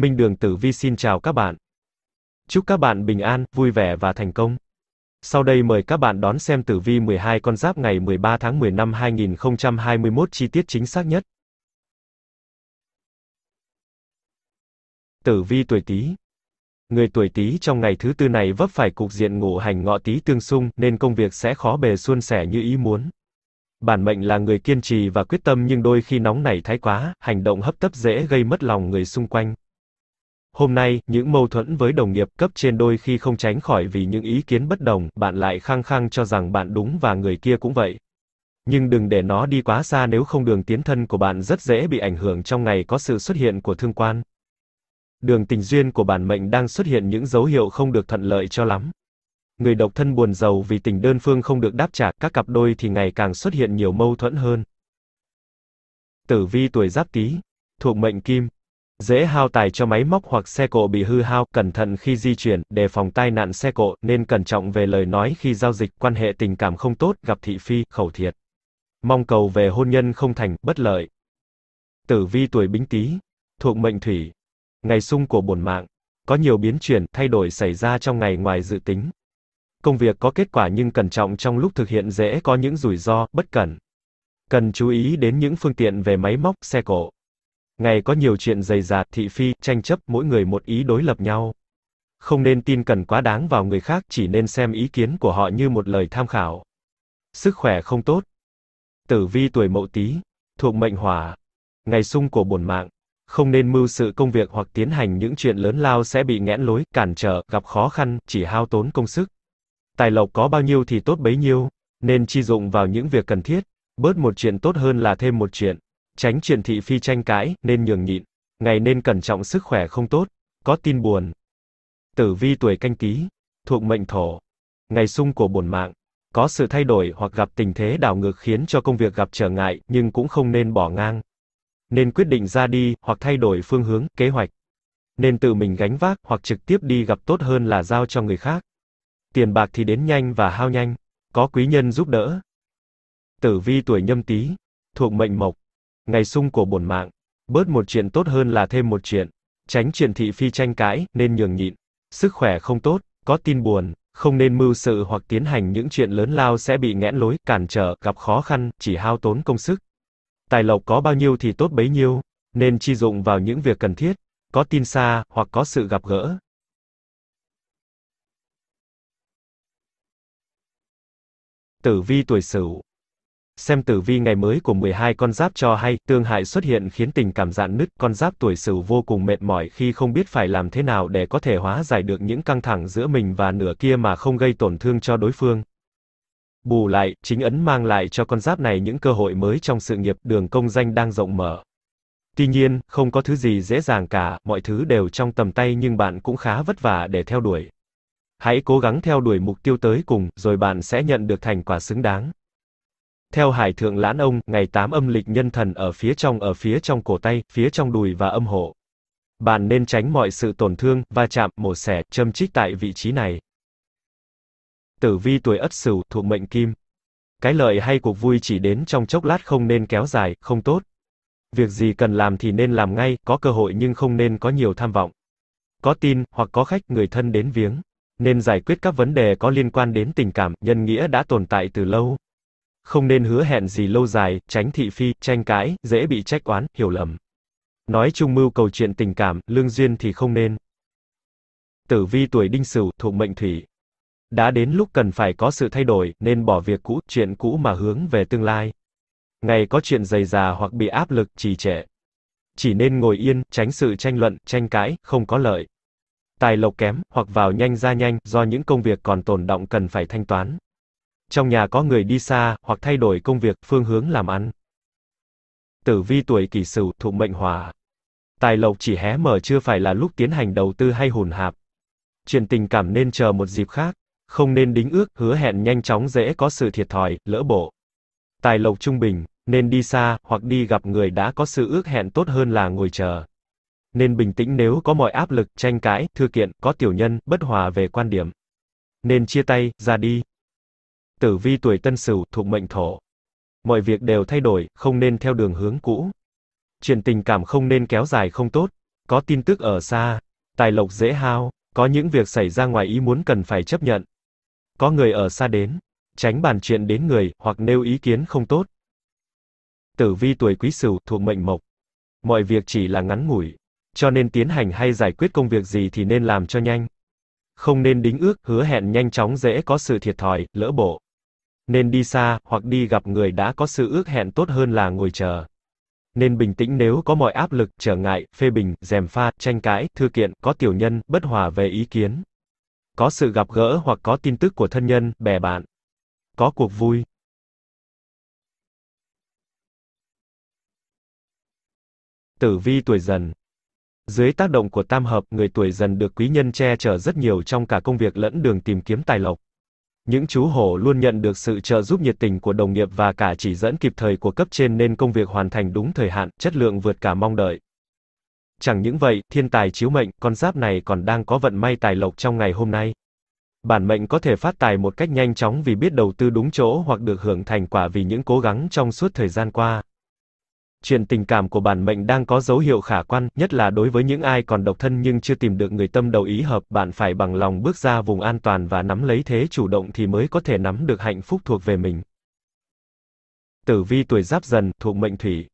Minh Đường Tử Vi xin chào các bạn. Chúc các bạn bình an, vui vẻ và thành công. Sau đây mời các bạn đón xem tử vi 12 con giáp ngày 13 tháng 10 năm 2021 chi tiết chính xác nhất. Tử vi tuổi Tý. Người tuổi Tý trong ngày thứ tư này vấp phải cục diện ngũ hành ngọ Tý tương xung, nên công việc sẽ khó bề suôn sẻ như ý muốn. Bản mệnh là người kiên trì và quyết tâm nhưng đôi khi nóng nảy thái quá, hành động hấp tấp dễ gây mất lòng người xung quanh. Hôm nay, những mâu thuẫn với đồng nghiệp cấp trên đôi khi không tránh khỏi vì những ý kiến bất đồng, bạn lại khăng khăng cho rằng bạn đúng và người kia cũng vậy. Nhưng đừng để nó đi quá xa nếu không đường tiến thân của bạn rất dễ bị ảnh hưởng trong ngày có sự xuất hiện của thương quan. Đường tình duyên của bản mệnh đang xuất hiện những dấu hiệu không được thuận lợi cho lắm. Người độc thân buồn giàu vì tình đơn phương không được đáp trả, các cặp đôi thì ngày càng xuất hiện nhiều mâu thuẫn hơn. Tử vi tuổi Giáp Tý, thuộc mệnh Kim, Dễ hao tài cho máy móc hoặc xe cộ bị hư hao, cẩn thận khi di chuyển, đề phòng tai nạn xe cộ, nên cẩn trọng về lời nói khi giao dịch, quan hệ tình cảm không tốt, gặp thị phi, khẩu thiệt. Mong cầu về hôn nhân không thành, bất lợi. Tử vi tuổi bính tý, thuộc mệnh thủy. Ngày sung của bổn mạng, có nhiều biến chuyển, thay đổi xảy ra trong ngày ngoài dự tính. Công việc có kết quả nhưng cẩn trọng trong lúc thực hiện dễ có những rủi ro, bất cẩn. Cần chú ý đến những phương tiện về máy móc, xe cộ. Ngày có nhiều chuyện dày dạt, thị phi, tranh chấp, mỗi người một ý đối lập nhau. Không nên tin cẩn quá đáng vào người khác, chỉ nên xem ý kiến của họ như một lời tham khảo. Sức khỏe không tốt. Tử vi tuổi mậu tý, thuộc mệnh hỏa. Ngày sung của bổn mạng. Không nên mưu sự công việc hoặc tiến hành những chuyện lớn lao sẽ bị nghẽn lối, cản trở, gặp khó khăn, chỉ hao tốn công sức. Tài lộc có bao nhiêu thì tốt bấy nhiêu, nên chi dụng vào những việc cần thiết, bớt một chuyện tốt hơn là thêm một chuyện tránh chuyện thị phi tranh cãi, nên nhường nhịn, ngày nên cẩn trọng sức khỏe không tốt, có tin buồn. Tử vi tuổi canh tí, thuộc mệnh thổ, ngày sung của bổn mạng, có sự thay đổi hoặc gặp tình thế đảo ngược khiến cho công việc gặp trở ngại, nhưng cũng không nên bỏ ngang. Nên quyết định ra đi, hoặc thay đổi phương hướng, kế hoạch. Nên tự mình gánh vác, hoặc trực tiếp đi gặp tốt hơn là giao cho người khác. Tiền bạc thì đến nhanh và hao nhanh, có quý nhân giúp đỡ. Tử vi tuổi nhâm tý, thuộc mệnh mộc, ngày sung của bổn mạng. Bớt một chuyện tốt hơn là thêm một chuyện. Tránh chuyện thị phi tranh cãi, nên nhường nhịn. Sức khỏe không tốt, có tin buồn, không nên mưu sự hoặc tiến hành những chuyện lớn lao sẽ bị nghẽn lối, cản trở, gặp khó khăn, chỉ hao tốn công sức. Tài lộc có bao nhiêu thì tốt bấy nhiêu, nên chi dụng vào những việc cần thiết, có tin xa, hoặc có sự gặp gỡ. Tử vi tuổi Sửu Xem tử vi ngày mới của 12 con giáp cho hay, tương hại xuất hiện khiến tình cảm dạn nứt, con giáp tuổi sửu vô cùng mệt mỏi khi không biết phải làm thế nào để có thể hóa giải được những căng thẳng giữa mình và nửa kia mà không gây tổn thương cho đối phương. Bù lại, chính ấn mang lại cho con giáp này những cơ hội mới trong sự nghiệp, đường công danh đang rộng mở. Tuy nhiên, không có thứ gì dễ dàng cả, mọi thứ đều trong tầm tay nhưng bạn cũng khá vất vả để theo đuổi. Hãy cố gắng theo đuổi mục tiêu tới cùng, rồi bạn sẽ nhận được thành quả xứng đáng. Theo Hải Thượng Lãn Ông, ngày 8 âm lịch nhân thần ở phía trong ở phía trong cổ tay, phía trong đùi và âm hộ. Bạn nên tránh mọi sự tổn thương, va chạm, mổ xẻ, châm chích tại vị trí này. Tử vi tuổi Ất Sửu thuộc mệnh Kim. Cái lợi hay cuộc vui chỉ đến trong chốc lát không nên kéo dài, không tốt. Việc gì cần làm thì nên làm ngay, có cơ hội nhưng không nên có nhiều tham vọng. Có tin, hoặc có khách người thân đến viếng. Nên giải quyết các vấn đề có liên quan đến tình cảm, nhân nghĩa đã tồn tại từ lâu không nên hứa hẹn gì lâu dài, tránh thị phi, tranh cãi, dễ bị trách oán, hiểu lầm. Nói chung mưu cầu chuyện tình cảm, lương duyên thì không nên. Tử vi tuổi đinh sửu, thuộc mệnh thủy. Đã đến lúc cần phải có sự thay đổi, nên bỏ việc cũ, chuyện cũ mà hướng về tương lai. Ngày có chuyện dày già hoặc bị áp lực, trì trệ. Chỉ nên ngồi yên, tránh sự tranh luận, tranh cãi, không có lợi. Tài lộc kém, hoặc vào nhanh ra nhanh, do những công việc còn tồn động cần phải thanh toán trong nhà có người đi xa, hoặc thay đổi công việc, phương hướng làm ăn. Tử vi tuổi kỷ sửu, thụ mệnh hỏa. Tài lộc chỉ hé mở chưa phải là lúc tiến hành đầu tư hay hùn hạp. Chuyện tình cảm nên chờ một dịp khác, không nên đính ước, hứa hẹn nhanh chóng dễ có sự thiệt thòi, lỡ bộ. Tài lộc trung bình, nên đi xa, hoặc đi gặp người đã có sự ước hẹn tốt hơn là ngồi chờ. Nên bình tĩnh nếu có mọi áp lực, tranh cãi, thư kiện, có tiểu nhân, bất hòa về quan điểm. Nên chia tay, ra đi, Tử vi tuổi Tân Sửu thuộc mệnh Thổ. Mọi việc đều thay đổi, không nên theo đường hướng cũ. Chuyện tình cảm không nên kéo dài không tốt, có tin tức ở xa, tài lộc dễ hao, có những việc xảy ra ngoài ý muốn cần phải chấp nhận. Có người ở xa đến, tránh bàn chuyện đến người hoặc nêu ý kiến không tốt. Tử vi tuổi Quý Sửu thuộc mệnh Mộc. Mọi việc chỉ là ngắn ngủi, cho nên tiến hành hay giải quyết công việc gì thì nên làm cho nhanh. Không nên đính ước, hứa hẹn nhanh chóng dễ có sự thiệt thòi, lỡ bộ. Nên đi xa, hoặc đi gặp người đã có sự ước hẹn tốt hơn là ngồi chờ. Nên bình tĩnh nếu có mọi áp lực, trở ngại, phê bình, dèm pha, tranh cãi, thư kiện, có tiểu nhân, bất hòa về ý kiến. Có sự gặp gỡ hoặc có tin tức của thân nhân, bè bạn. Có cuộc vui. Tử vi tuổi dần dưới tác động của tam hợp, người tuổi dần được quý nhân che chở rất nhiều trong cả công việc lẫn đường tìm kiếm tài lộc những chú hổ luôn nhận được sự trợ giúp nhiệt tình của đồng nghiệp và cả chỉ dẫn kịp thời của cấp trên nên công việc hoàn thành đúng thời hạn, chất lượng vượt cả mong đợi. Chẳng những vậy, thiên tài chiếu mệnh, con giáp này còn đang có vận may tài lộc trong ngày hôm nay. Bản mệnh có thể phát tài một cách nhanh chóng vì biết đầu tư đúng chỗ hoặc được hưởng thành quả vì những cố gắng trong suốt thời gian qua chuyện tình cảm của bản mệnh đang có dấu hiệu khả quan, nhất là đối với những ai còn độc thân nhưng chưa tìm được người tâm đầu ý hợp, bạn phải bằng lòng bước ra vùng an toàn và nắm lấy thế chủ động thì mới có thể nắm được hạnh phúc thuộc về mình. Tử vi tuổi Giáp Dần, thuộc mệnh thủy.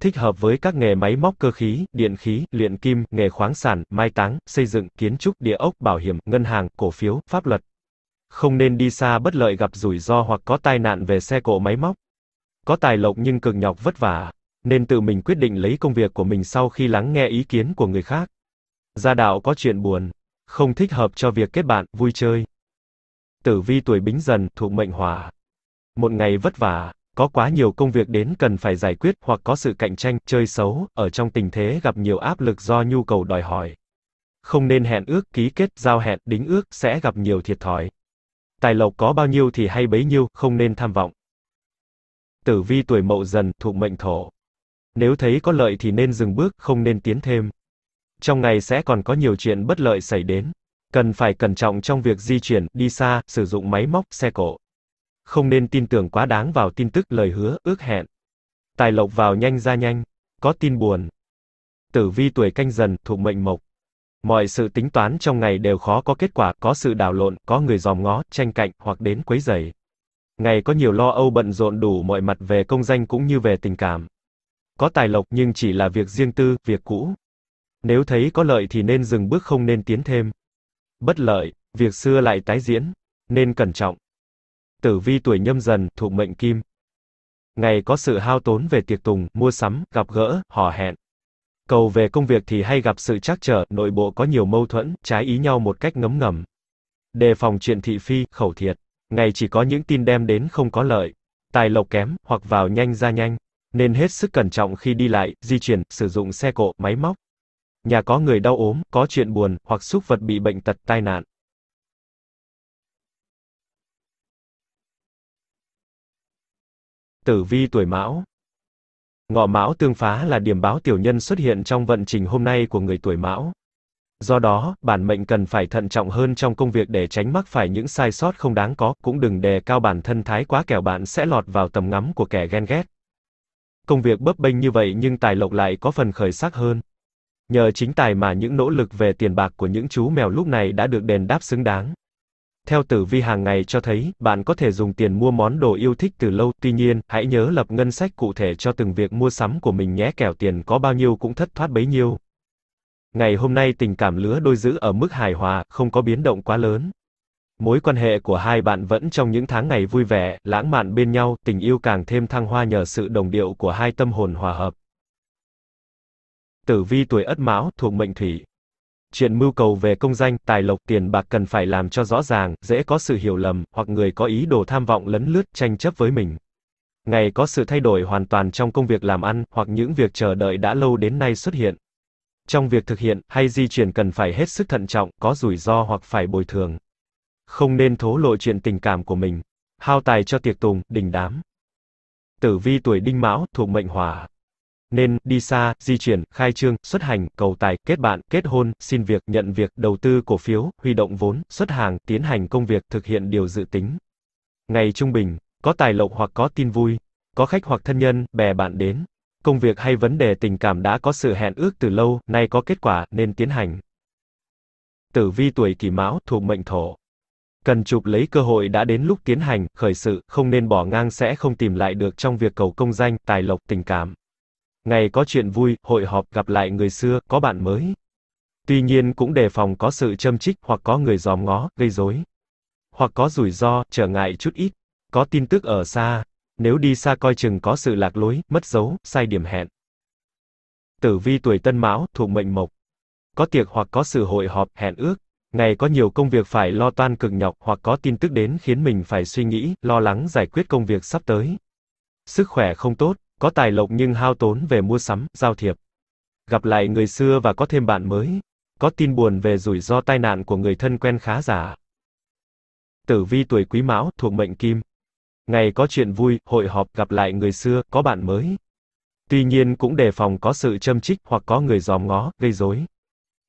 Thích hợp với các nghề máy móc cơ khí, điện khí, luyện kim, nghề khoáng sản, mai táng, xây dựng, kiến trúc, địa ốc, bảo hiểm, ngân hàng, cổ phiếu, pháp luật. Không nên đi xa bất lợi gặp rủi ro hoặc có tai nạn về xe cộ máy móc. Có tài lộc nhưng cực nhọc vất vả nên tự mình quyết định lấy công việc của mình sau khi lắng nghe ý kiến của người khác. Gia đạo có chuyện buồn, không thích hợp cho việc kết bạn, vui chơi. Tử vi tuổi bính dần, thuộc mệnh hỏa. Một ngày vất vả, có quá nhiều công việc đến cần phải giải quyết hoặc có sự cạnh tranh, chơi xấu, ở trong tình thế gặp nhiều áp lực do nhu cầu đòi hỏi. Không nên hẹn ước, ký kết, giao hẹn, đính ước, sẽ gặp nhiều thiệt thòi. Tài lộc có bao nhiêu thì hay bấy nhiêu, không nên tham vọng. Tử vi tuổi mậu dần, thuộc mệnh thổ. Nếu thấy có lợi thì nên dừng bước, không nên tiến thêm. Trong ngày sẽ còn có nhiều chuyện bất lợi xảy đến. Cần phải cẩn trọng trong việc di chuyển, đi xa, sử dụng máy móc, xe cộ. Không nên tin tưởng quá đáng vào tin tức, lời hứa, ước hẹn. Tài lộc vào nhanh ra nhanh, có tin buồn. Tử vi tuổi canh dần, thuộc mệnh mộc. Mọi sự tính toán trong ngày đều khó có kết quả, có sự đảo lộn, có người dòm ngó, tranh cạnh, hoặc đến quấy rầy. Ngày có nhiều lo âu bận rộn đủ mọi mặt về công danh cũng như về tình cảm có tài lộc nhưng chỉ là việc riêng tư, việc cũ. Nếu thấy có lợi thì nên dừng bước không nên tiến thêm. Bất lợi, việc xưa lại tái diễn, nên cẩn trọng. Tử vi tuổi nhâm dần, thuộc mệnh kim. Ngày có sự hao tốn về tiệc tùng, mua sắm, gặp gỡ, hò hẹn. Cầu về công việc thì hay gặp sự trắc trở, nội bộ có nhiều mâu thuẫn, trái ý nhau một cách ngấm ngầm. Đề phòng chuyện thị phi, khẩu thiệt. Ngày chỉ có những tin đem đến không có lợi, tài lộc kém, hoặc vào nhanh ra nhanh nên hết sức cẩn trọng khi đi lại, di chuyển, sử dụng xe cộ, máy móc. Nhà có người đau ốm, có chuyện buồn, hoặc xúc vật bị bệnh tật, tai nạn. Tử vi tuổi Mão Ngọ Mão tương phá là điểm báo tiểu nhân xuất hiện trong vận trình hôm nay của người tuổi Mão. Do đó, bản mệnh cần phải thận trọng hơn trong công việc để tránh mắc phải những sai sót không đáng có, cũng đừng đề cao bản thân thái quá kẻo bạn sẽ lọt vào tầm ngắm của kẻ ghen ghét công việc bấp bênh như vậy nhưng tài lộc lại có phần khởi sắc hơn. Nhờ chính tài mà những nỗ lực về tiền bạc của những chú mèo lúc này đã được đền đáp xứng đáng. Theo tử vi hàng ngày cho thấy, bạn có thể dùng tiền mua món đồ yêu thích từ lâu, tuy nhiên, hãy nhớ lập ngân sách cụ thể cho từng việc mua sắm của mình nhé kẻo tiền có bao nhiêu cũng thất thoát bấy nhiêu. Ngày hôm nay tình cảm lứa đôi giữ ở mức hài hòa, không có biến động quá lớn. Mối quan hệ của hai bạn vẫn trong những tháng ngày vui vẻ, lãng mạn bên nhau, tình yêu càng thêm thăng hoa nhờ sự đồng điệu của hai tâm hồn hòa hợp. Tử vi tuổi Ất Mão thuộc mệnh Thủy. Chuyện mưu cầu về công danh, tài lộc, tiền bạc cần phải làm cho rõ ràng, dễ có sự hiểu lầm, hoặc người có ý đồ tham vọng lấn lướt tranh chấp với mình. Ngày có sự thay đổi hoàn toàn trong công việc làm ăn, hoặc những việc chờ đợi đã lâu đến nay xuất hiện. Trong việc thực hiện hay di chuyển cần phải hết sức thận trọng, có rủi ro hoặc phải bồi thường không nên thố lộ chuyện tình cảm của mình. Hao tài cho tiệc tùng, đình đám. Tử vi tuổi đinh mão, thuộc mệnh hỏa. Nên, đi xa, di chuyển, khai trương, xuất hành, cầu tài, kết bạn, kết hôn, xin việc, nhận việc, đầu tư cổ phiếu, huy động vốn, xuất hàng, tiến hành công việc, thực hiện điều dự tính. Ngày trung bình, có tài lộc hoặc có tin vui, có khách hoặc thân nhân, bè bạn đến. Công việc hay vấn đề tình cảm đã có sự hẹn ước từ lâu, nay có kết quả, nên tiến hành. Tử vi tuổi kỷ mão, thuộc mệnh thổ. Cần chụp lấy cơ hội đã đến lúc tiến hành, khởi sự, không nên bỏ ngang sẽ không tìm lại được trong việc cầu công danh, tài lộc, tình cảm. Ngày có chuyện vui, hội họp, gặp lại người xưa, có bạn mới. Tuy nhiên cũng đề phòng có sự châm chích hoặc có người giòm ngó, gây rối. Hoặc có rủi ro, trở ngại chút ít. Có tin tức ở xa. Nếu đi xa coi chừng có sự lạc lối, mất dấu, sai điểm hẹn. Tử vi tuổi tân mão, thuộc mệnh mộc. Có tiệc hoặc có sự hội họp, hẹn ước. Ngày có nhiều công việc phải lo toan cực nhọc hoặc có tin tức đến khiến mình phải suy nghĩ, lo lắng giải quyết công việc sắp tới. Sức khỏe không tốt, có tài lộc nhưng hao tốn về mua sắm, giao thiệp. Gặp lại người xưa và có thêm bạn mới. Có tin buồn về rủi ro tai nạn của người thân quen khá giả. Tử vi tuổi Quý Mão thuộc mệnh Kim. Ngày có chuyện vui, hội họp, gặp lại người xưa, có bạn mới. Tuy nhiên cũng đề phòng có sự châm chích hoặc có người giòm ngó, gây rối.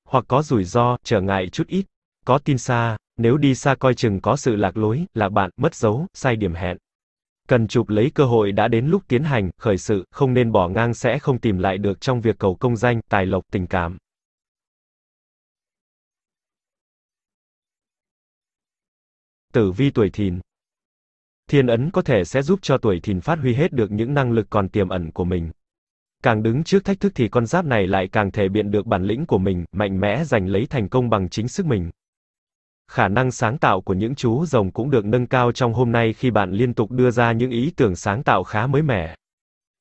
Hoặc có rủi ro, trở ngại chút ít có tin xa, nếu đi xa coi chừng có sự lạc lối, lạc bạn, mất dấu, sai điểm hẹn. Cần chụp lấy cơ hội đã đến lúc tiến hành, khởi sự, không nên bỏ ngang sẽ không tìm lại được trong việc cầu công danh, tài lộc, tình cảm. Tử vi tuổi thìn Thiên ấn có thể sẽ giúp cho tuổi thìn phát huy hết được những năng lực còn tiềm ẩn của mình. Càng đứng trước thách thức thì con giáp này lại càng thể biện được bản lĩnh của mình, mạnh mẽ giành lấy thành công bằng chính sức mình khả năng sáng tạo của những chú rồng cũng được nâng cao trong hôm nay khi bạn liên tục đưa ra những ý tưởng sáng tạo khá mới mẻ.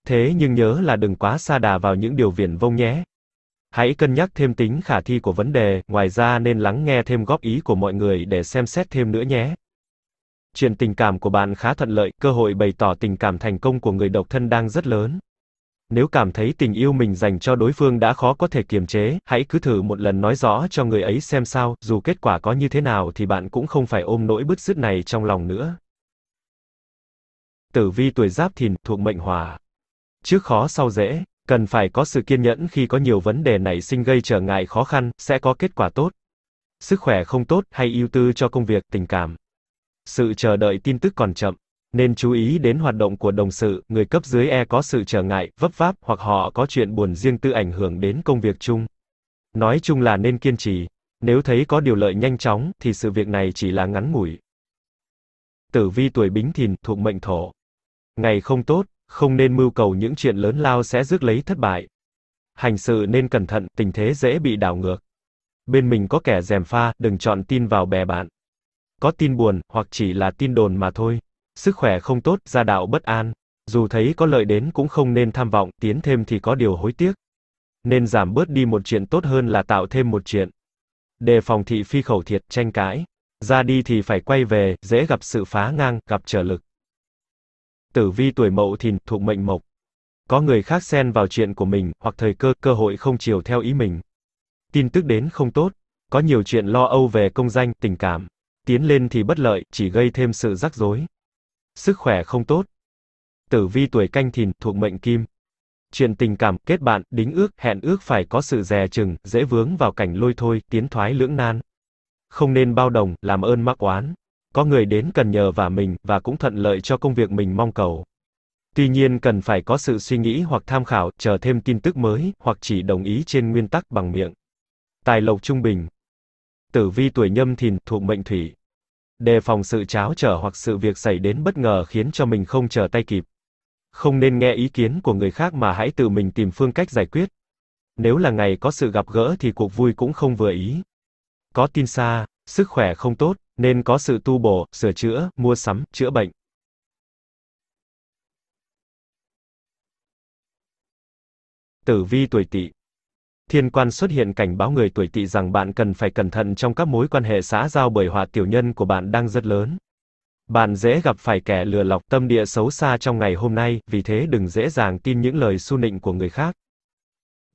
Thế nhưng nhớ là đừng quá xa đà vào những điều viển vông nhé. Hãy cân nhắc thêm tính khả thi của vấn đề, ngoài ra nên lắng nghe thêm góp ý của mọi người để xem xét thêm nữa nhé. Chuyện tình cảm của bạn khá thuận lợi, cơ hội bày tỏ tình cảm thành công của người độc thân đang rất lớn nếu cảm thấy tình yêu mình dành cho đối phương đã khó có thể kiềm chế, hãy cứ thử một lần nói rõ cho người ấy xem sao, dù kết quả có như thế nào thì bạn cũng không phải ôm nỗi bứt rứt này trong lòng nữa. Tử vi tuổi Giáp Thìn thuộc mệnh Hỏa. Trước khó sau dễ, cần phải có sự kiên nhẫn khi có nhiều vấn đề nảy sinh gây trở ngại khó khăn, sẽ có kết quả tốt. Sức khỏe không tốt hay ưu tư cho công việc, tình cảm. Sự chờ đợi tin tức còn chậm nên chú ý đến hoạt động của đồng sự, người cấp dưới e có sự trở ngại, vấp váp hoặc họ có chuyện buồn riêng tư ảnh hưởng đến công việc chung. Nói chung là nên kiên trì, nếu thấy có điều lợi nhanh chóng thì sự việc này chỉ là ngắn ngủi. Tử vi tuổi Bính Thìn thuộc mệnh Thổ. Ngày không tốt, không nên mưu cầu những chuyện lớn lao sẽ rước lấy thất bại. Hành sự nên cẩn thận, tình thế dễ bị đảo ngược. Bên mình có kẻ dèm pha, đừng chọn tin vào bè bạn. Có tin buồn hoặc chỉ là tin đồn mà thôi. Sức khỏe không tốt, gia đạo bất an, dù thấy có lợi đến cũng không nên tham vọng, tiến thêm thì có điều hối tiếc. Nên giảm bớt đi một chuyện tốt hơn là tạo thêm một chuyện. Đề phòng thị phi khẩu thiệt, tranh cãi. Ra đi thì phải quay về, dễ gặp sự phá ngang, gặp trở lực. Tử vi tuổi mậu thìn, thuộc mệnh mộc. Có người khác xen vào chuyện của mình, hoặc thời cơ, cơ hội không chiều theo ý mình. Tin tức đến không tốt, có nhiều chuyện lo âu về công danh, tình cảm. Tiến lên thì bất lợi, chỉ gây thêm sự rắc rối. Sức khỏe không tốt. Tử vi tuổi canh thìn thuộc mệnh kim. Chuyện tình cảm, kết bạn, đính ước, hẹn ước phải có sự dè chừng, dễ vướng vào cảnh lôi thôi, tiến thoái lưỡng nan. Không nên bao đồng, làm ơn mắc oán. Có người đến cần nhờ vả mình, và cũng thuận lợi cho công việc mình mong cầu. Tuy nhiên cần phải có sự suy nghĩ hoặc tham khảo, chờ thêm tin tức mới, hoặc chỉ đồng ý trên nguyên tắc bằng miệng. Tài lộc trung bình. Tử vi tuổi nhâm thìn, thuộc mệnh thủy đề phòng sự cháo trở hoặc sự việc xảy đến bất ngờ khiến cho mình không trở tay kịp. Không nên nghe ý kiến của người khác mà hãy tự mình tìm phương cách giải quyết. Nếu là ngày có sự gặp gỡ thì cuộc vui cũng không vừa ý. Có tin xa, sức khỏe không tốt, nên có sự tu bổ, sửa chữa, mua sắm, chữa bệnh. Tử vi tuổi Tỵ thiên quan xuất hiện cảnh báo người tuổi tỵ rằng bạn cần phải cẩn thận trong các mối quan hệ xã giao bởi họa tiểu nhân của bạn đang rất lớn. Bạn dễ gặp phải kẻ lừa lọc tâm địa xấu xa trong ngày hôm nay, vì thế đừng dễ dàng tin những lời su nịnh của người khác.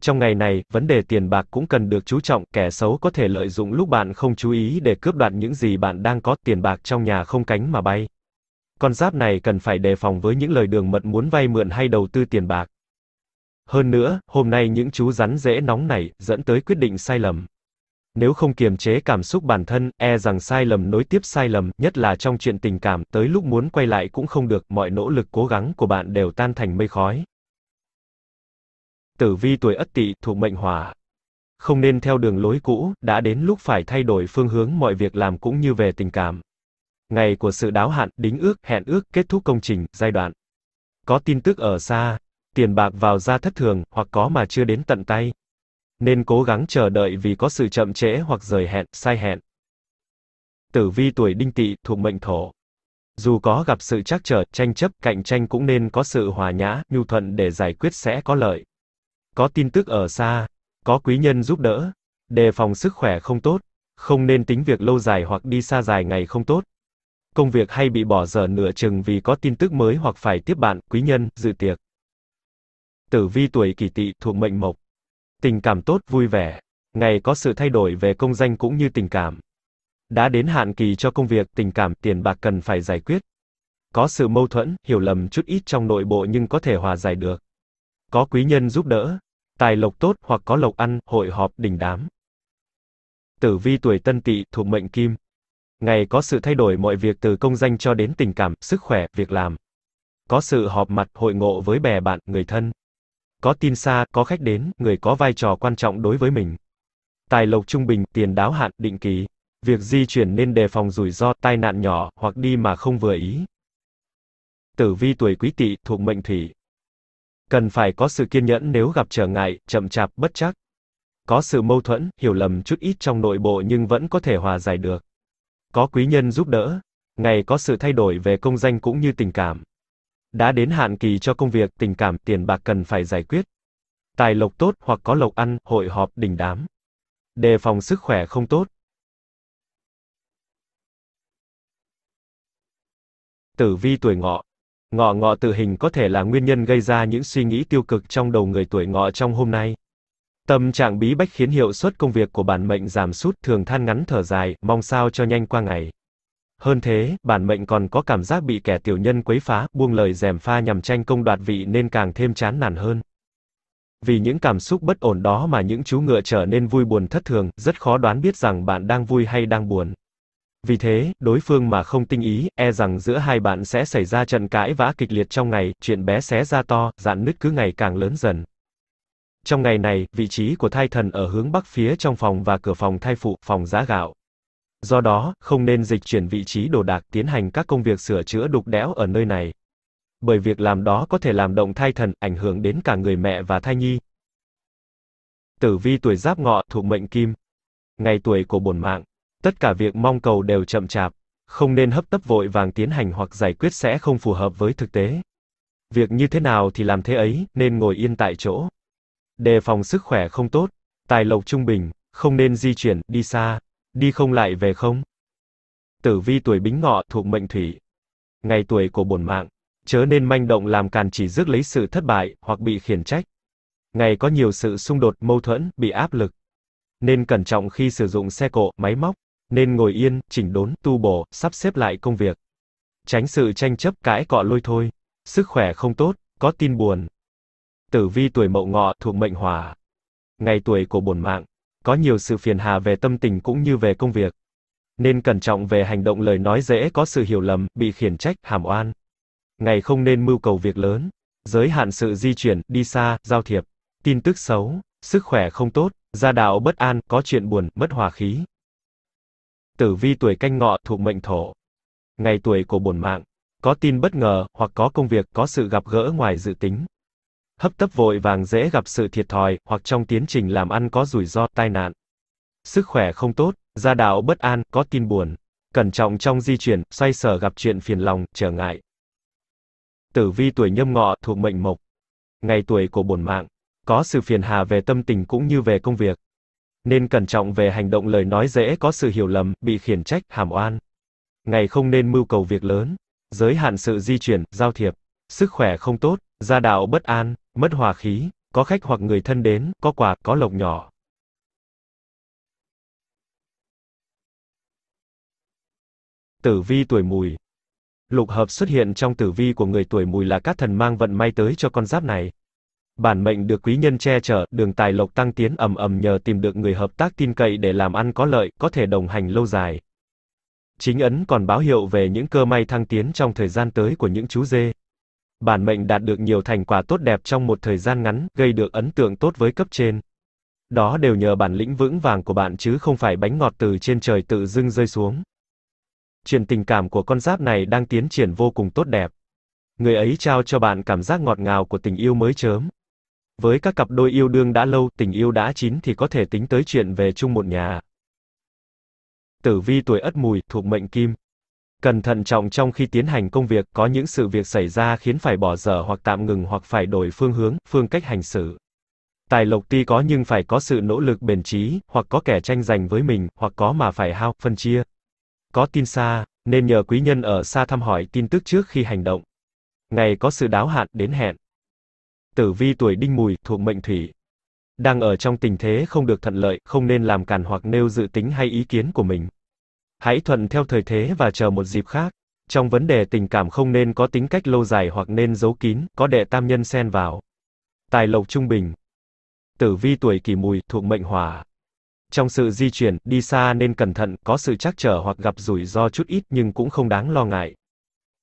Trong ngày này, vấn đề tiền bạc cũng cần được chú trọng, kẻ xấu có thể lợi dụng lúc bạn không chú ý để cướp đoạt những gì bạn đang có, tiền bạc trong nhà không cánh mà bay. Con giáp này cần phải đề phòng với những lời đường mật muốn vay mượn hay đầu tư tiền bạc. Hơn nữa, hôm nay những chú rắn dễ nóng này dẫn tới quyết định sai lầm. Nếu không kiềm chế cảm xúc bản thân, e rằng sai lầm nối tiếp sai lầm, nhất là trong chuyện tình cảm, tới lúc muốn quay lại cũng không được, mọi nỗ lực cố gắng của bạn đều tan thành mây khói. Tử vi tuổi Ất Tỵ thuộc mệnh Hỏa. Không nên theo đường lối cũ, đã đến lúc phải thay đổi phương hướng mọi việc làm cũng như về tình cảm. Ngày của sự đáo hạn, đính ước, hẹn ước, kết thúc công trình, giai đoạn. Có tin tức ở xa, tiền bạc vào ra thất thường, hoặc có mà chưa đến tận tay. Nên cố gắng chờ đợi vì có sự chậm trễ hoặc rời hẹn, sai hẹn. Tử vi tuổi đinh tỵ thuộc mệnh thổ. Dù có gặp sự trắc trở, tranh chấp, cạnh tranh cũng nên có sự hòa nhã, nhu thuận để giải quyết sẽ có lợi. Có tin tức ở xa, có quý nhân giúp đỡ, đề phòng sức khỏe không tốt, không nên tính việc lâu dài hoặc đi xa dài ngày không tốt. Công việc hay bị bỏ dở nửa chừng vì có tin tức mới hoặc phải tiếp bạn, quý nhân, dự tiệc tử vi tuổi kỷ tỵ thuộc mệnh mộc. Tình cảm tốt vui vẻ, ngày có sự thay đổi về công danh cũng như tình cảm. Đã đến hạn kỳ cho công việc, tình cảm, tiền bạc cần phải giải quyết. Có sự mâu thuẫn, hiểu lầm chút ít trong nội bộ nhưng có thể hòa giải được. Có quý nhân giúp đỡ, tài lộc tốt hoặc có lộc ăn, hội họp, đình đám. Tử vi tuổi tân tỵ thuộc mệnh kim. Ngày có sự thay đổi mọi việc từ công danh cho đến tình cảm, sức khỏe, việc làm. Có sự họp mặt, hội ngộ với bè bạn, người thân có tin xa, có khách đến, người có vai trò quan trọng đối với mình. Tài lộc trung bình, tiền đáo hạn, định kỳ. Việc di chuyển nên đề phòng rủi ro, tai nạn nhỏ, hoặc đi mà không vừa ý. Tử vi tuổi quý tỵ thuộc mệnh thủy. Cần phải có sự kiên nhẫn nếu gặp trở ngại, chậm chạp, bất chắc. Có sự mâu thuẫn, hiểu lầm chút ít trong nội bộ nhưng vẫn có thể hòa giải được. Có quý nhân giúp đỡ. Ngày có sự thay đổi về công danh cũng như tình cảm. Đã đến hạn kỳ cho công việc, tình cảm, tiền bạc cần phải giải quyết. Tài lộc tốt hoặc có lộc ăn, hội họp, đình đám. Đề phòng sức khỏe không tốt. Tử vi tuổi ngọ. Ngọ ngọ tự hình có thể là nguyên nhân gây ra những suy nghĩ tiêu cực trong đầu người tuổi ngọ trong hôm nay. Tâm trạng bí bách khiến hiệu suất công việc của bản mệnh giảm sút thường than ngắn thở dài, mong sao cho nhanh qua ngày. Hơn thế, bản mệnh còn có cảm giác bị kẻ tiểu nhân quấy phá, buông lời dèm pha nhằm tranh công đoạt vị nên càng thêm chán nản hơn. Vì những cảm xúc bất ổn đó mà những chú ngựa trở nên vui buồn thất thường, rất khó đoán biết rằng bạn đang vui hay đang buồn. Vì thế, đối phương mà không tinh ý, e rằng giữa hai bạn sẽ xảy ra trận cãi vã kịch liệt trong ngày, chuyện bé xé ra to, dạn nứt cứ ngày càng lớn dần. Trong ngày này, vị trí của thai thần ở hướng bắc phía trong phòng và cửa phòng thai phụ, phòng giá gạo. Do đó, không nên dịch chuyển vị trí đồ đạc tiến hành các công việc sửa chữa đục đẽo ở nơi này. Bởi việc làm đó có thể làm động thai thần, ảnh hưởng đến cả người mẹ và thai nhi. Tử vi tuổi giáp ngọ thuộc mệnh kim. Ngày tuổi của bổn mạng. Tất cả việc mong cầu đều chậm chạp. Không nên hấp tấp vội vàng tiến hành hoặc giải quyết sẽ không phù hợp với thực tế. Việc như thế nào thì làm thế ấy, nên ngồi yên tại chỗ. Đề phòng sức khỏe không tốt, tài lộc trung bình, không nên di chuyển, đi xa, Đi không lại về không? Tử vi tuổi bính ngọ thuộc mệnh thủy. Ngày tuổi của bổn mạng. Chớ nên manh động làm càn chỉ rước lấy sự thất bại, hoặc bị khiển trách. Ngày có nhiều sự xung đột, mâu thuẫn, bị áp lực. Nên cẩn trọng khi sử dụng xe cộ, máy móc. Nên ngồi yên, chỉnh đốn, tu bổ, sắp xếp lại công việc. Tránh sự tranh chấp, cãi cọ lôi thôi. Sức khỏe không tốt, có tin buồn. Tử vi tuổi mậu ngọ thuộc mệnh hỏa. Ngày tuổi của bổn mạng, có nhiều sự phiền hà về tâm tình cũng như về công việc. Nên cẩn trọng về hành động lời nói dễ có sự hiểu lầm, bị khiển trách, hàm oan. Ngày không nên mưu cầu việc lớn, giới hạn sự di chuyển, đi xa, giao thiệp, tin tức xấu, sức khỏe không tốt, gia đạo bất an, có chuyện buồn, mất hòa khí. Tử vi tuổi canh ngọ thuộc mệnh thổ. Ngày tuổi của bổn mạng, có tin bất ngờ, hoặc có công việc, có sự gặp gỡ ngoài dự tính hấp tấp vội vàng dễ gặp sự thiệt thòi, hoặc trong tiến trình làm ăn có rủi ro, tai nạn. Sức khỏe không tốt, gia đạo bất an, có tin buồn. Cẩn trọng trong di chuyển, xoay sở gặp chuyện phiền lòng, trở ngại. Tử vi tuổi nhâm ngọ thuộc mệnh mộc. Ngày tuổi của bổn mạng, có sự phiền hà về tâm tình cũng như về công việc. Nên cẩn trọng về hành động lời nói dễ có sự hiểu lầm, bị khiển trách, hàm oan. Ngày không nên mưu cầu việc lớn, giới hạn sự di chuyển, giao thiệp, sức khỏe không tốt, gia đạo bất an, mất hòa khí, có khách hoặc người thân đến, có quà, có lộc nhỏ. Tử vi tuổi mùi Lục hợp xuất hiện trong tử vi của người tuổi mùi là các thần mang vận may tới cho con giáp này. Bản mệnh được quý nhân che chở, đường tài lộc tăng tiến ầm ầm nhờ tìm được người hợp tác tin cậy để làm ăn có lợi, có thể đồng hành lâu dài. Chính ấn còn báo hiệu về những cơ may thăng tiến trong thời gian tới của những chú dê bản mệnh đạt được nhiều thành quả tốt đẹp trong một thời gian ngắn, gây được ấn tượng tốt với cấp trên. Đó đều nhờ bản lĩnh vững vàng của bạn chứ không phải bánh ngọt từ trên trời tự dưng rơi xuống. Chuyện tình cảm của con giáp này đang tiến triển vô cùng tốt đẹp. Người ấy trao cho bạn cảm giác ngọt ngào của tình yêu mới chớm. Với các cặp đôi yêu đương đã lâu, tình yêu đã chín thì có thể tính tới chuyện về chung một nhà. Tử vi tuổi Ất Mùi, thuộc mệnh Kim, Cần thận trọng trong khi tiến hành công việc, có những sự việc xảy ra khiến phải bỏ dở hoặc tạm ngừng hoặc phải đổi phương hướng, phương cách hành xử. Tài lộc tuy có nhưng phải có sự nỗ lực bền trí, hoặc có kẻ tranh giành với mình, hoặc có mà phải hao, phân chia. Có tin xa, nên nhờ quý nhân ở xa thăm hỏi tin tức trước khi hành động. Ngày có sự đáo hạn đến hẹn. Tử vi tuổi đinh mùi, thuộc mệnh thủy. Đang ở trong tình thế không được thuận lợi, không nên làm cản hoặc nêu dự tính hay ý kiến của mình. Hãy thuận theo thời thế và chờ một dịp khác. Trong vấn đề tình cảm không nên có tính cách lâu dài hoặc nên giấu kín, có đệ tam nhân xen vào. Tài lộc trung bình. Tử vi tuổi kỷ mùi, thuộc mệnh hỏa. Trong sự di chuyển, đi xa nên cẩn thận, có sự trắc trở hoặc gặp rủi ro chút ít nhưng cũng không đáng lo ngại.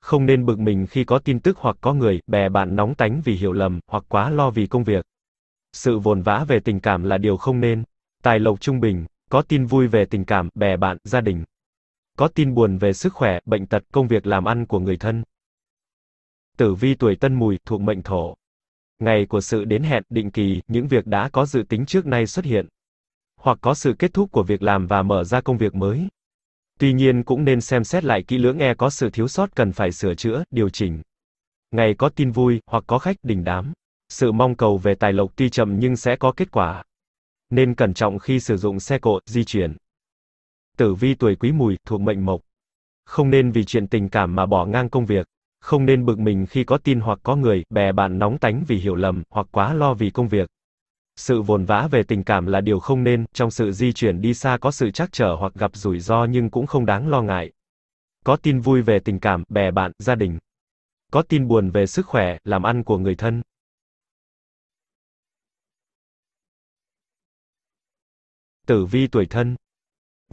Không nên bực mình khi có tin tức hoặc có người, bè bạn nóng tánh vì hiểu lầm, hoặc quá lo vì công việc. Sự vồn vã về tình cảm là điều không nên. Tài lộc trung bình, có tin vui về tình cảm, bè bạn, gia đình có tin buồn về sức khỏe, bệnh tật, công việc làm ăn của người thân. Tử vi tuổi Tân Mùi thuộc mệnh Thổ. Ngày của sự đến hẹn, định kỳ, những việc đã có dự tính trước nay xuất hiện, hoặc có sự kết thúc của việc làm và mở ra công việc mới. Tuy nhiên cũng nên xem xét lại kỹ lưỡng e có sự thiếu sót cần phải sửa chữa, điều chỉnh. Ngày có tin vui, hoặc có khách đình đám. Sự mong cầu về tài lộc tuy chậm nhưng sẽ có kết quả. Nên cẩn trọng khi sử dụng xe cộ, di chuyển. Tử vi tuổi quý mùi, thuộc mệnh mộc. Không nên vì chuyện tình cảm mà bỏ ngang công việc. Không nên bực mình khi có tin hoặc có người, bè bạn nóng tánh vì hiểu lầm, hoặc quá lo vì công việc. Sự vồn vã về tình cảm là điều không nên, trong sự di chuyển đi xa có sự trắc trở hoặc gặp rủi ro nhưng cũng không đáng lo ngại. Có tin vui về tình cảm, bè bạn, gia đình. Có tin buồn về sức khỏe, làm ăn của người thân. Tử vi tuổi thân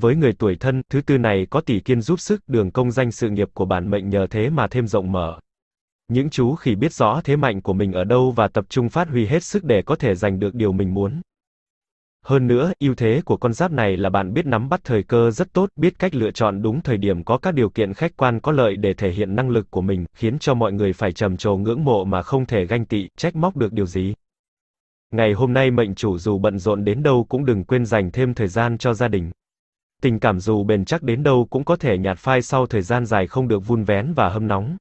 với người tuổi thân, thứ tư này có tỷ kiên giúp sức đường công danh sự nghiệp của bản mệnh nhờ thế mà thêm rộng mở. Những chú khỉ biết rõ thế mạnh của mình ở đâu và tập trung phát huy hết sức để có thể giành được điều mình muốn. Hơn nữa, ưu thế của con giáp này là bạn biết nắm bắt thời cơ rất tốt, biết cách lựa chọn đúng thời điểm có các điều kiện khách quan có lợi để thể hiện năng lực của mình, khiến cho mọi người phải trầm trồ ngưỡng mộ mà không thể ganh tị, trách móc được điều gì. Ngày hôm nay mệnh chủ dù bận rộn đến đâu cũng đừng quên dành thêm thời gian cho gia đình tình cảm dù bền chắc đến đâu cũng có thể nhạt phai sau thời gian dài không được vun vén và hâm nóng.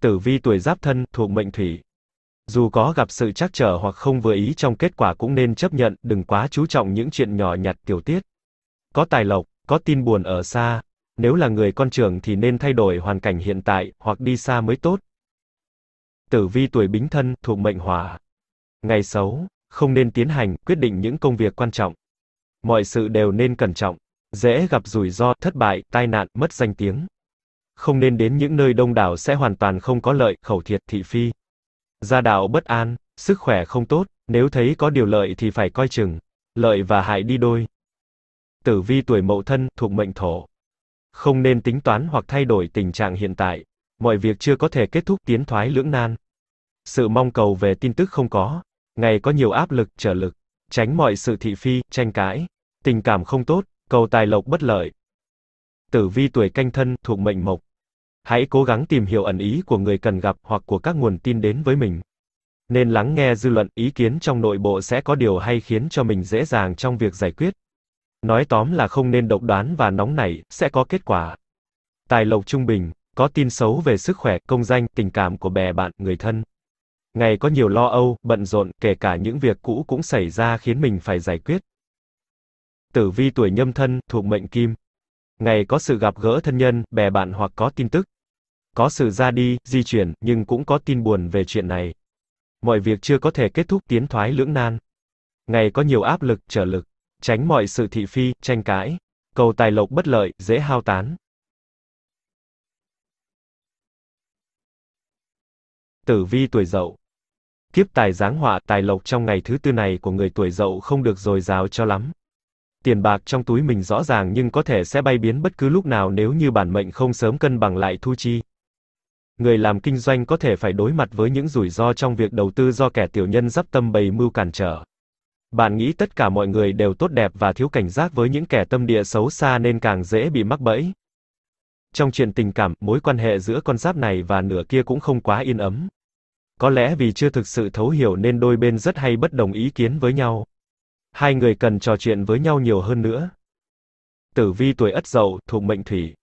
Tử vi tuổi giáp thân, thuộc mệnh thủy. Dù có gặp sự trắc trở hoặc không vừa ý trong kết quả cũng nên chấp nhận, đừng quá chú trọng những chuyện nhỏ nhặt tiểu tiết. Có tài lộc, có tin buồn ở xa, nếu là người con trưởng thì nên thay đổi hoàn cảnh hiện tại, hoặc đi xa mới tốt. Tử vi tuổi bính thân, thuộc mệnh hỏa. Ngày xấu, không nên tiến hành, quyết định những công việc quan trọng mọi sự đều nên cẩn trọng, dễ gặp rủi ro, thất bại, tai nạn, mất danh tiếng. Không nên đến những nơi đông đảo sẽ hoàn toàn không có lợi, khẩu thiệt, thị phi. Gia đạo bất an, sức khỏe không tốt, nếu thấy có điều lợi thì phải coi chừng, lợi và hại đi đôi. Tử vi tuổi mậu thân thuộc mệnh thổ. Không nên tính toán hoặc thay đổi tình trạng hiện tại, mọi việc chưa có thể kết thúc tiến thoái lưỡng nan. Sự mong cầu về tin tức không có, ngày có nhiều áp lực, trở lực, tránh mọi sự thị phi, tranh cãi tình cảm không tốt, cầu tài lộc bất lợi. Tử vi tuổi canh thân thuộc mệnh mộc. Hãy cố gắng tìm hiểu ẩn ý của người cần gặp hoặc của các nguồn tin đến với mình. Nên lắng nghe dư luận, ý kiến trong nội bộ sẽ có điều hay khiến cho mình dễ dàng trong việc giải quyết. Nói tóm là không nên độc đoán và nóng nảy, sẽ có kết quả. Tài lộc trung bình, có tin xấu về sức khỏe, công danh, tình cảm của bè bạn, người thân. Ngày có nhiều lo âu, bận rộn, kể cả những việc cũ cũng xảy ra khiến mình phải giải quyết. Tử vi tuổi nhâm thân, thuộc mệnh kim. Ngày có sự gặp gỡ thân nhân, bè bạn hoặc có tin tức. Có sự ra đi, di chuyển, nhưng cũng có tin buồn về chuyện này. Mọi việc chưa có thể kết thúc tiến thoái lưỡng nan. Ngày có nhiều áp lực, trở lực. Tránh mọi sự thị phi, tranh cãi. Cầu tài lộc bất lợi, dễ hao tán. Tử vi tuổi dậu. Kiếp tài giáng họa tài lộc trong ngày thứ tư này của người tuổi dậu không được dồi dào cho lắm tiền bạc trong túi mình rõ ràng nhưng có thể sẽ bay biến bất cứ lúc nào nếu như bản mệnh không sớm cân bằng lại thu chi. Người làm kinh doanh có thể phải đối mặt với những rủi ro trong việc đầu tư do kẻ tiểu nhân dắp tâm bày mưu cản trở. Bạn nghĩ tất cả mọi người đều tốt đẹp và thiếu cảnh giác với những kẻ tâm địa xấu xa nên càng dễ bị mắc bẫy. Trong chuyện tình cảm, mối quan hệ giữa con giáp này và nửa kia cũng không quá yên ấm. Có lẽ vì chưa thực sự thấu hiểu nên đôi bên rất hay bất đồng ý kiến với nhau hai người cần trò chuyện với nhau nhiều hơn nữa. Tử vi tuổi Ất Dậu, thuộc mệnh Thủy.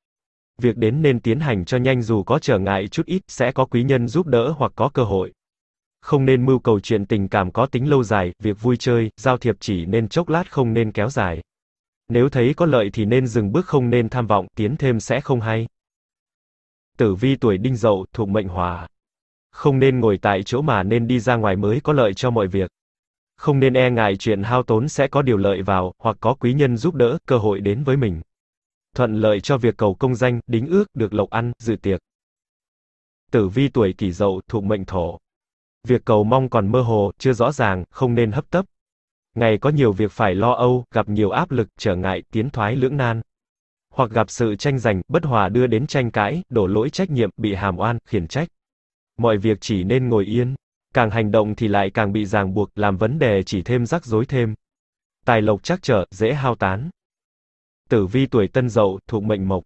Việc đến nên tiến hành cho nhanh dù có trở ngại chút ít, sẽ có quý nhân giúp đỡ hoặc có cơ hội. Không nên mưu cầu chuyện tình cảm có tính lâu dài, việc vui chơi, giao thiệp chỉ nên chốc lát không nên kéo dài. Nếu thấy có lợi thì nên dừng bước không nên tham vọng, tiến thêm sẽ không hay. Tử vi tuổi Đinh Dậu, thuộc mệnh Hỏa. Không nên ngồi tại chỗ mà nên đi ra ngoài mới có lợi cho mọi việc không nên e ngại chuyện hao tốn sẽ có điều lợi vào, hoặc có quý nhân giúp đỡ, cơ hội đến với mình. Thuận lợi cho việc cầu công danh, đính ước, được lộc ăn, dự tiệc. Tử vi tuổi kỷ dậu thuộc mệnh thổ. Việc cầu mong còn mơ hồ, chưa rõ ràng, không nên hấp tấp. Ngày có nhiều việc phải lo âu, gặp nhiều áp lực, trở ngại, tiến thoái lưỡng nan. Hoặc gặp sự tranh giành, bất hòa đưa đến tranh cãi, đổ lỗi trách nhiệm, bị hàm oan, khiển trách. Mọi việc chỉ nên ngồi yên, càng hành động thì lại càng bị ràng buộc, làm vấn đề chỉ thêm rắc rối thêm. Tài lộc chắc trở, dễ hao tán. Tử vi tuổi tân dậu, thuộc mệnh mộc.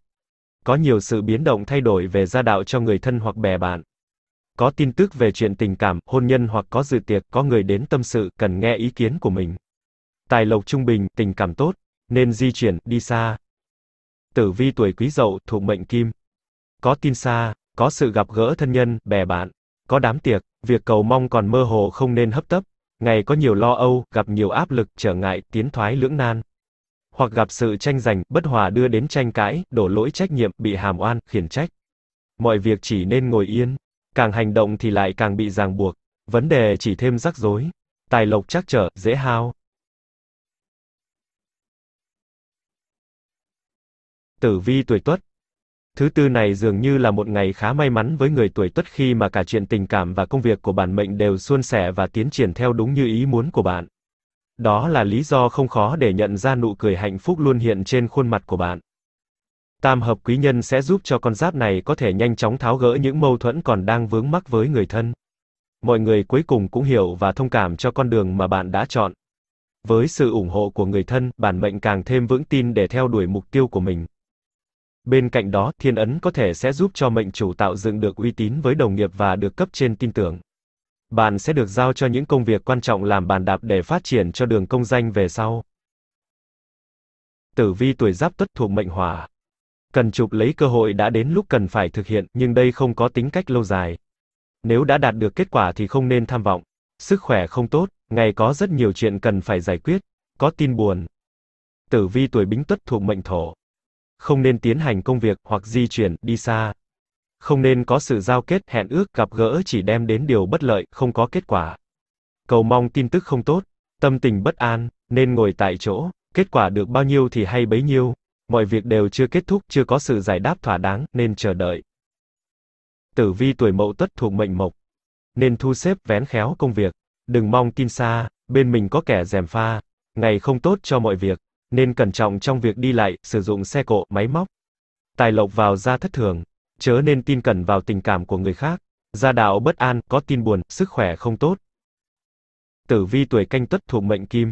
Có nhiều sự biến động thay đổi về gia đạo cho người thân hoặc bè bạn. Có tin tức về chuyện tình cảm, hôn nhân hoặc có dự tiệc, có người đến tâm sự, cần nghe ý kiến của mình. Tài lộc trung bình, tình cảm tốt, nên di chuyển, đi xa. Tử vi tuổi quý dậu, thuộc mệnh kim. Có tin xa, có sự gặp gỡ thân nhân, bè bạn, có đám tiệc, Việc cầu mong còn mơ hồ không nên hấp tấp, ngày có nhiều lo âu, gặp nhiều áp lực, trở ngại, tiến thoái lưỡng nan. Hoặc gặp sự tranh giành, bất hòa đưa đến tranh cãi, đổ lỗi trách nhiệm, bị hàm oan, khiển trách. Mọi việc chỉ nên ngồi yên, càng hành động thì lại càng bị ràng buộc, vấn đề chỉ thêm rắc rối, tài lộc chắc trở, dễ hao. Tử vi tuổi Tuất Thứ tư này dường như là một ngày khá may mắn với người tuổi tuất khi mà cả chuyện tình cảm và công việc của bản mệnh đều suôn sẻ và tiến triển theo đúng như ý muốn của bạn. Đó là lý do không khó để nhận ra nụ cười hạnh phúc luôn hiện trên khuôn mặt của bạn. Tam hợp quý nhân sẽ giúp cho con giáp này có thể nhanh chóng tháo gỡ những mâu thuẫn còn đang vướng mắc với người thân. Mọi người cuối cùng cũng hiểu và thông cảm cho con đường mà bạn đã chọn. Với sự ủng hộ của người thân, bản mệnh càng thêm vững tin để theo đuổi mục tiêu của mình. Bên cạnh đó, thiên ấn có thể sẽ giúp cho mệnh chủ tạo dựng được uy tín với đồng nghiệp và được cấp trên tin tưởng. Bạn sẽ được giao cho những công việc quan trọng làm bàn đạp để phát triển cho đường công danh về sau. Tử vi tuổi giáp tuất thuộc mệnh hỏa. Cần chụp lấy cơ hội đã đến lúc cần phải thực hiện, nhưng đây không có tính cách lâu dài. Nếu đã đạt được kết quả thì không nên tham vọng. Sức khỏe không tốt, ngày có rất nhiều chuyện cần phải giải quyết, có tin buồn. Tử vi tuổi bính tuất thuộc mệnh thổ không nên tiến hành công việc hoặc di chuyển đi xa. Không nên có sự giao kết, hẹn ước, gặp gỡ chỉ đem đến điều bất lợi, không có kết quả. Cầu mong tin tức không tốt, tâm tình bất an, nên ngồi tại chỗ, kết quả được bao nhiêu thì hay bấy nhiêu, mọi việc đều chưa kết thúc, chưa có sự giải đáp thỏa đáng, nên chờ đợi. Tử vi tuổi mậu tuất thuộc mệnh mộc, nên thu xếp vén khéo công việc, đừng mong tin xa, bên mình có kẻ dèm pha, ngày không tốt cho mọi việc nên cẩn trọng trong việc đi lại, sử dụng xe cộ, máy móc. Tài lộc vào ra thất thường, chớ nên tin cẩn vào tình cảm của người khác. Gia đạo bất an, có tin buồn, sức khỏe không tốt. Tử vi tuổi canh tuất thuộc mệnh kim.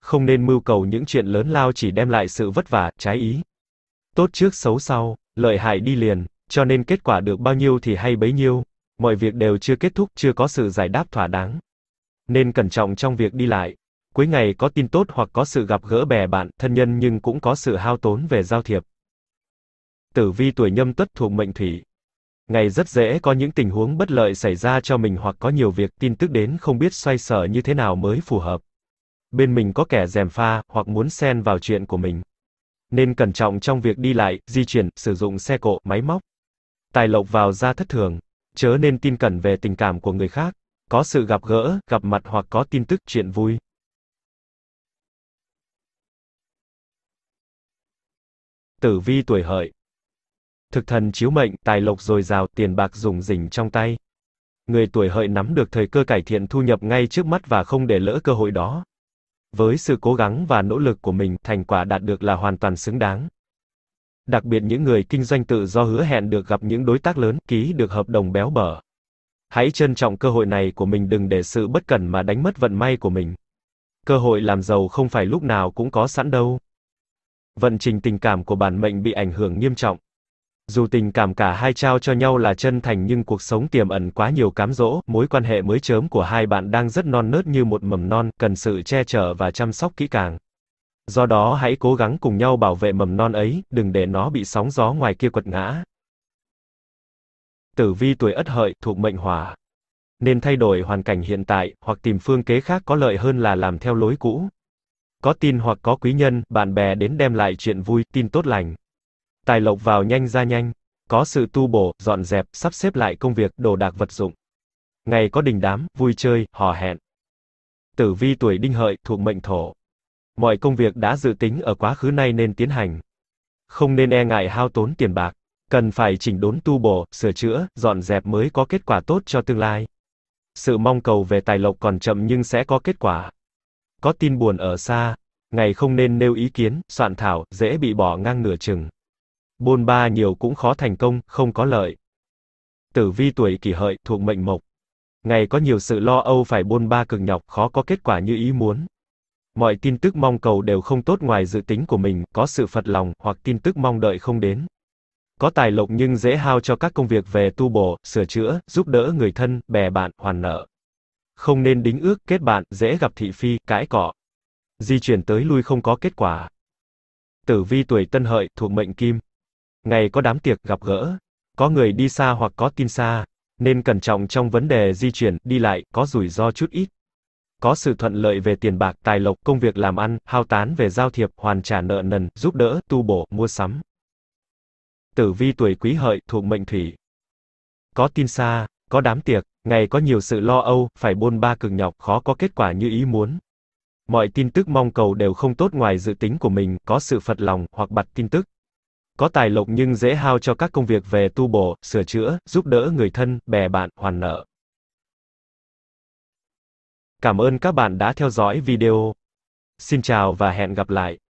Không nên mưu cầu những chuyện lớn lao chỉ đem lại sự vất vả, trái ý. Tốt trước xấu sau, lợi hại đi liền, cho nên kết quả được bao nhiêu thì hay bấy nhiêu. Mọi việc đều chưa kết thúc, chưa có sự giải đáp thỏa đáng. Nên cẩn trọng trong việc đi lại. Cuối ngày có tin tốt hoặc có sự gặp gỡ bè bạn, thân nhân nhưng cũng có sự hao tốn về giao thiệp. Tử vi tuổi nhâm tuất thuộc mệnh thủy. Ngày rất dễ có những tình huống bất lợi xảy ra cho mình hoặc có nhiều việc tin tức đến không biết xoay sở như thế nào mới phù hợp. Bên mình có kẻ dèm pha, hoặc muốn xen vào chuyện của mình. Nên cẩn trọng trong việc đi lại, di chuyển, sử dụng xe cộ, máy móc. Tài lộc vào ra thất thường. Chớ nên tin cẩn về tình cảm của người khác. Có sự gặp gỡ, gặp mặt hoặc có tin tức, chuyện vui. tử vi tuổi hợi. Thực thần chiếu mệnh, tài lộc dồi dào, tiền bạc rủng rỉnh trong tay. Người tuổi hợi nắm được thời cơ cải thiện thu nhập ngay trước mắt và không để lỡ cơ hội đó. Với sự cố gắng và nỗ lực của mình, thành quả đạt được là hoàn toàn xứng đáng. Đặc biệt những người kinh doanh tự do hứa hẹn được gặp những đối tác lớn, ký được hợp đồng béo bở. Hãy trân trọng cơ hội này của mình đừng để sự bất cẩn mà đánh mất vận may của mình. Cơ hội làm giàu không phải lúc nào cũng có sẵn đâu vận trình tình cảm của bản mệnh bị ảnh hưởng nghiêm trọng. Dù tình cảm cả hai trao cho nhau là chân thành nhưng cuộc sống tiềm ẩn quá nhiều cám dỗ, mối quan hệ mới chớm của hai bạn đang rất non nớt như một mầm non, cần sự che chở và chăm sóc kỹ càng. Do đó hãy cố gắng cùng nhau bảo vệ mầm non ấy, đừng để nó bị sóng gió ngoài kia quật ngã. Tử vi tuổi Ất Hợi thuộc mệnh Hỏa. Nên thay đổi hoàn cảnh hiện tại hoặc tìm phương kế khác có lợi hơn là làm theo lối cũ có tin hoặc có quý nhân, bạn bè đến đem lại chuyện vui, tin tốt lành. Tài lộc vào nhanh ra nhanh, có sự tu bổ, dọn dẹp, sắp xếp lại công việc, đồ đạc vật dụng. Ngày có đình đám, vui chơi, hò hẹn. Tử vi tuổi đinh hợi, thuộc mệnh thổ. Mọi công việc đã dự tính ở quá khứ nay nên tiến hành. Không nên e ngại hao tốn tiền bạc. Cần phải chỉnh đốn tu bổ, sửa chữa, dọn dẹp mới có kết quả tốt cho tương lai. Sự mong cầu về tài lộc còn chậm nhưng sẽ có kết quả có tin buồn ở xa, ngày không nên nêu ý kiến, soạn thảo, dễ bị bỏ ngang nửa chừng. Bôn ba nhiều cũng khó thành công, không có lợi. Tử vi tuổi kỷ hợi, thuộc mệnh mộc. Ngày có nhiều sự lo âu phải bôn ba cực nhọc, khó có kết quả như ý muốn. Mọi tin tức mong cầu đều không tốt ngoài dự tính của mình, có sự phật lòng, hoặc tin tức mong đợi không đến. Có tài lộc nhưng dễ hao cho các công việc về tu bổ, sửa chữa, giúp đỡ người thân, bè bạn, hoàn nợ không nên đính ước kết bạn, dễ gặp thị phi, cãi cọ. Di chuyển tới lui không có kết quả. Tử vi tuổi Tân Hợi, thuộc mệnh Kim. Ngày có đám tiệc gặp gỡ, có người đi xa hoặc có tin xa, nên cẩn trọng trong vấn đề di chuyển, đi lại, có rủi ro chút ít. Có sự thuận lợi về tiền bạc, tài lộc, công việc làm ăn, hao tán về giao thiệp, hoàn trả nợ nần, giúp đỡ, tu bổ, mua sắm. Tử vi tuổi Quý Hợi, thuộc mệnh Thủy. Có tin xa, có đám tiệc, Ngày có nhiều sự lo âu, phải bôn ba cực nhọc, khó có kết quả như ý muốn. Mọi tin tức mong cầu đều không tốt ngoài dự tính của mình, có sự phật lòng, hoặc bật tin tức. Có tài lộc nhưng dễ hao cho các công việc về tu bổ, sửa chữa, giúp đỡ người thân, bè bạn, hoàn nợ. Cảm ơn các bạn đã theo dõi video. Xin chào và hẹn gặp lại.